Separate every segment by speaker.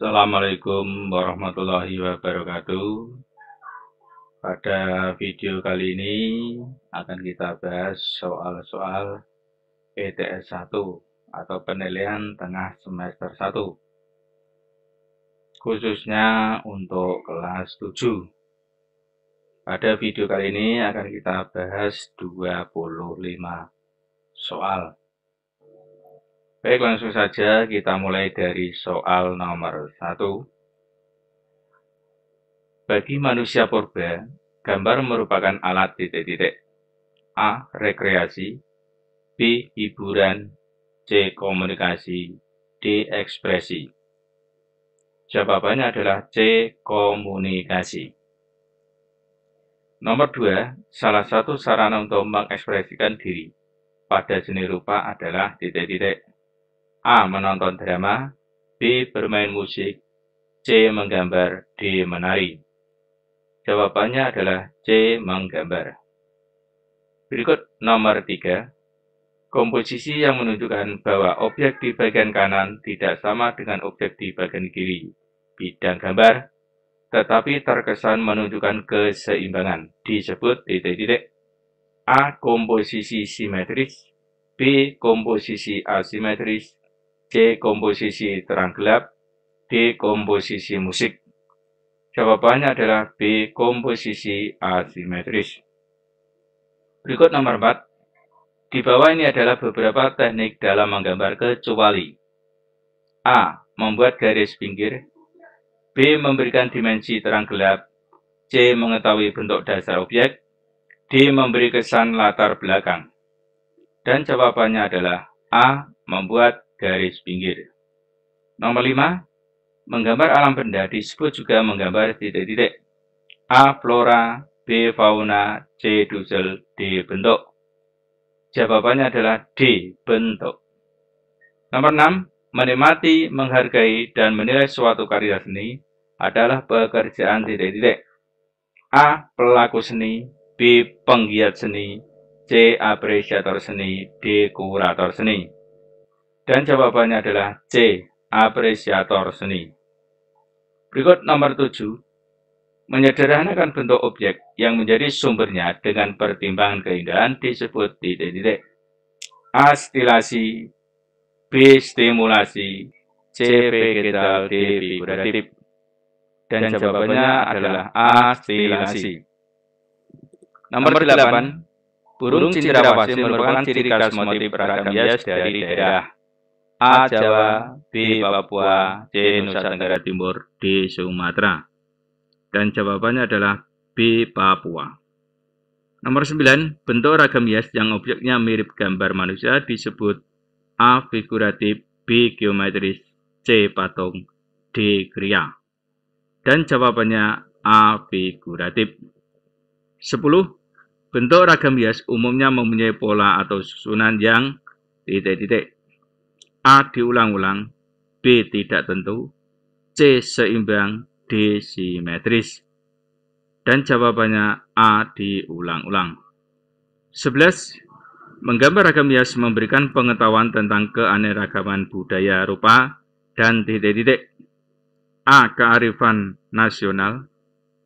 Speaker 1: Assalamualaikum warahmatullahi wabarakatuh. Pada video kali ini akan kita bahas soal-soal PTS e 1 atau penilaian tengah semester 1 khususnya untuk kelas 7. Pada video kali ini akan kita bahas 25 soal Baik, langsung saja kita mulai dari soal nomor 1. Bagi manusia purba, gambar merupakan alat titik-titik. A. Rekreasi B. Hiburan C. Komunikasi D. Ekspresi Jawabannya adalah C. Komunikasi
Speaker 2: Nomor 2.
Speaker 1: Salah satu sarana untuk mengekspresikan diri pada seni rupa adalah titik-titik. A. Menonton drama B. Bermain musik C. Menggambar D. Menari Jawabannya adalah C. Menggambar Berikut nomor 3 Komposisi yang menunjukkan bahwa objek di bagian kanan tidak sama dengan objek di bagian kiri. Bidang gambar, tetapi terkesan menunjukkan keseimbangan. Disebut titik-titik. A. Komposisi simetris. B. Komposisi asimetris. C. Komposisi terang gelap D. Komposisi musik Jawabannya adalah B. Komposisi asimetris Berikut nomor 4 di bawah ini adalah beberapa teknik dalam menggambar kecuali A. Membuat garis pinggir B. Memberikan dimensi terang gelap C. Mengetahui bentuk dasar objek D. Memberi kesan latar belakang Dan jawabannya adalah A. Membuat garis pinggir. Nomor 5, menggambar alam benda disebut juga menggambar titik-titik. A. Flora, B. Fauna, C. Dusel, D. Bentuk. Jawabannya adalah D. Bentuk. Nomor 6, menikmati, menghargai, dan menilai suatu karya seni adalah pekerjaan titik-titik. A. Pelaku seni, B. Penggiat seni, C. Apresiator seni, D. Kurator seni. Dan jawabannya adalah C. Apresiator seni. Berikut nomor 7. Menyederhanakan bentuk objek yang menjadi sumbernya dengan pertimbangan keindahan disebut titik-titik. A. Stilasi B. Stimulasi C. Vegetal D. Figuratif Dan jawabannya adalah A. Stilasi. Nomor 8. Burung cinderawasi merupakan ciri khas motif ragam bias dari daerah. A. Jawa B. Papua C. Nusa Tenggara Timur D. Sumatera Dan jawabannya adalah B. Papua Nomor 9, bentuk ragam hias yang objeknya mirip gambar manusia disebut A. Figuratif B. Geometris C. Patung D. Kriya Dan jawabannya A. Figuratif 10. Bentuk ragam hias umumnya mempunyai pola atau susunan yang titik-titik A diulang-ulang, B tidak tentu, C seimbang, D simetris. Dan jawabannya A diulang-ulang. 11. Menggambar ragam hias memberikan pengetahuan tentang keanekaragaman budaya rupa dan titik-titik. A. Kearifan nasional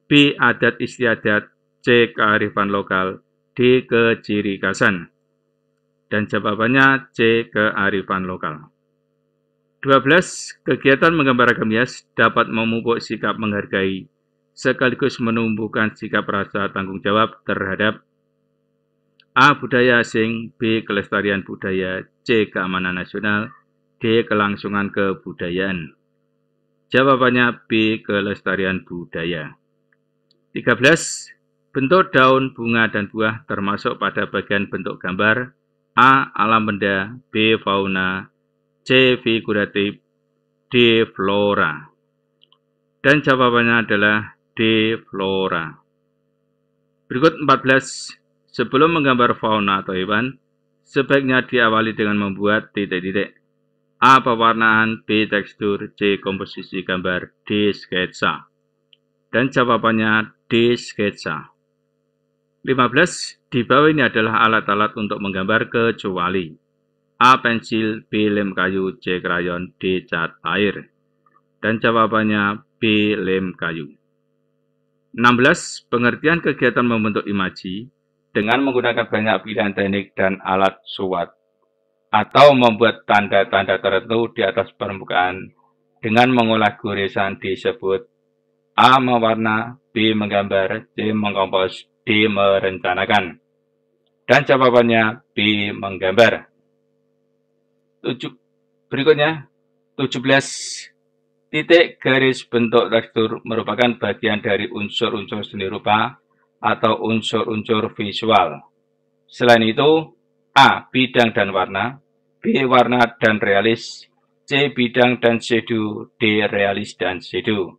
Speaker 1: B. Adat istiadat C. Kearifan lokal D. Keciri kasan dan jawabannya C. Kearifan lokal. 12. Kegiatan menggambar ragam hias dapat memupuk sikap menghargai sekaligus menumbuhkan sikap rasa tanggung jawab terhadap A. Budaya asing, B. Kelestarian budaya, C. Keamanan nasional, D. Kelangsungan kebudayaan. Jawabannya B. Kelestarian budaya. 13. Bentuk daun, bunga, dan buah termasuk pada bagian bentuk gambar A. Alam benda B. Fauna C. Figuratif D. Flora Dan jawabannya adalah D. Flora Berikut 14. Sebelum menggambar fauna atau hewan, sebaiknya diawali dengan membuat titik-titik. A. Pewarnaan B. Tekstur C. Komposisi gambar D. Sketsa Dan jawabannya D. Sketsa 15. Di bawah ini adalah alat-alat untuk menggambar kecuali A. Pensil, B. Lem kayu, C. Krayon, D. Cat air. Dan jawabannya B. Lem kayu. 16. Pengertian kegiatan membentuk imaji dengan menggunakan banyak pilihan teknik dan alat suat atau membuat tanda-tanda tertentu di atas permukaan dengan mengolah goresan disebut A. Mewarna, B. Menggambar, C. Mengkompos, D. Merencanakan. Dan jawabannya B. Menggambar. Tujuh berikutnya, 17 titik garis bentuk tekstur merupakan bagian dari unsur-unsur seni rupa atau unsur-unsur visual. Selain itu, A. Bidang dan warna, B. Warna dan realis, C. Bidang dan sedu, D. Realis dan sedu.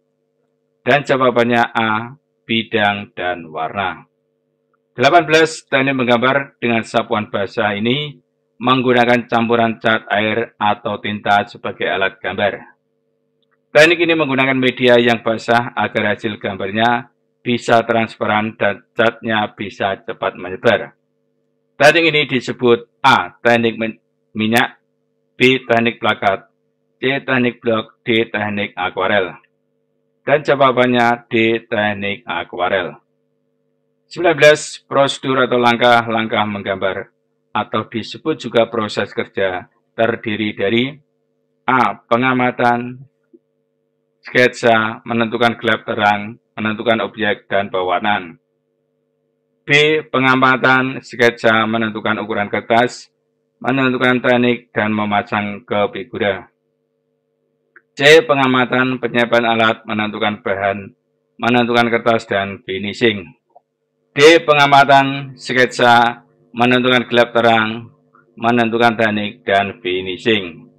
Speaker 1: Dan jawabannya A. Bidang dan warna. 18. Teknik menggambar dengan sapuan basah ini menggunakan campuran cat air atau tinta sebagai alat gambar. Teknik ini menggunakan media yang basah agar hasil gambarnya bisa transparan dan catnya bisa cepat menyebar. Teknik ini disebut A. Teknik minyak B. Teknik plakat C. Teknik blok D. Teknik akuarel Dan jawabannya D. Teknik akuarel 19. Prosedur atau langkah-langkah menggambar atau disebut juga proses kerja terdiri dari A. Pengamatan, sketsa, menentukan gelap terang, menentukan objek dan bawanan. B. Pengamatan, sketsa, menentukan ukuran kertas, menentukan teknik, dan memasang ke figura. C. Pengamatan, penyiapan alat, menentukan bahan, menentukan kertas, dan finishing. D. Pengamatan sketsa menentukan gelap terang, menentukan teknik dan finishing.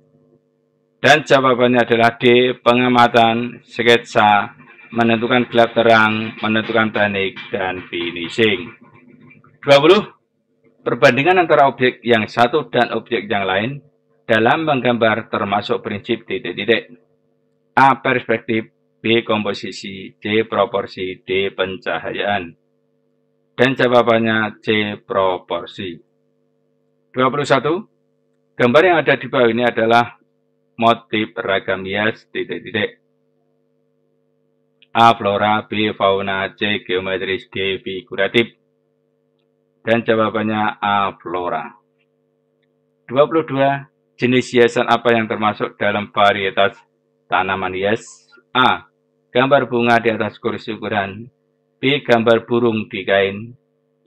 Speaker 1: Dan jawabannya adalah D. Pengamatan sketsa menentukan gelap terang, menentukan teknik dan finishing. 20. Perbandingan antara objek yang satu dan objek yang lain dalam menggambar termasuk prinsip titik-titik. A. Perspektif, B. Komposisi, C. Proporsi, D. Pencahayaan. Dan jawabannya C. Proporsi. 21. Gambar yang ada di bawah ini adalah motif ragam hias titik-titik. A. Flora, B. Fauna, C. Geometris, D. Figuratif. Dan jawabannya A. Flora. 22. Jenis hiasan apa yang termasuk dalam varietas tanaman hias? A. Gambar bunga di atas kursi ukuran B. Gambar burung di kain.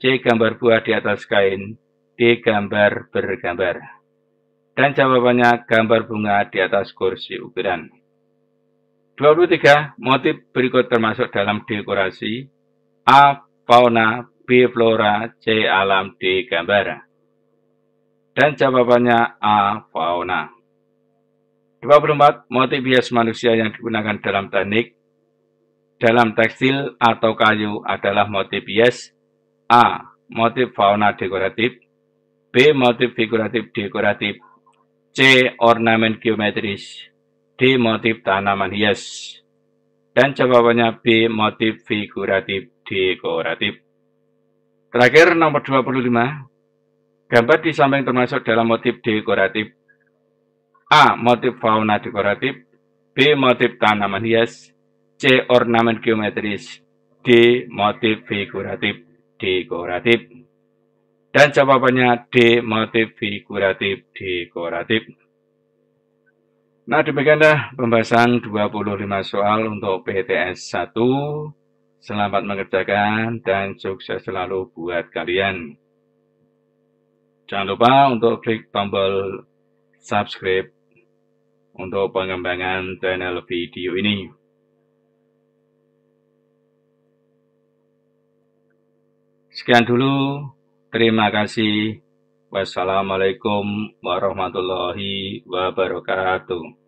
Speaker 1: C. Gambar buah di atas kain. D. Gambar bergambar. Dan jawabannya gambar bunga di atas kursi ukiran. 23. Motif berikut termasuk dalam dekorasi. A. Fauna. B. Flora. C. Alam. D. Gambar. Dan jawabannya A. Fauna. 24. Motif bias manusia yang digunakan dalam teknik dalam tekstil atau kayu adalah motif hias A. Motif fauna dekoratif B. Motif figuratif dekoratif C. Ornamen geometris D. Motif tanaman hias Dan jawabannya B. Motif figuratif dekoratif Terakhir nomor 25 Gambar di samping termasuk dalam motif dekoratif A. Motif fauna dekoratif B. Motif tanaman hias C. Ornamen geometris D. Motif figuratif dekoratif dan jawabannya D. Motif figuratif dekoratif Nah demikianlah pembahasan 25 soal untuk PTS 1 Selamat mengerjakan dan sukses selalu buat kalian Jangan lupa untuk klik tombol subscribe untuk pengembangan channel video ini. Sekian dulu, terima kasih. Wassalamualaikum warahmatullahi wabarakatuh.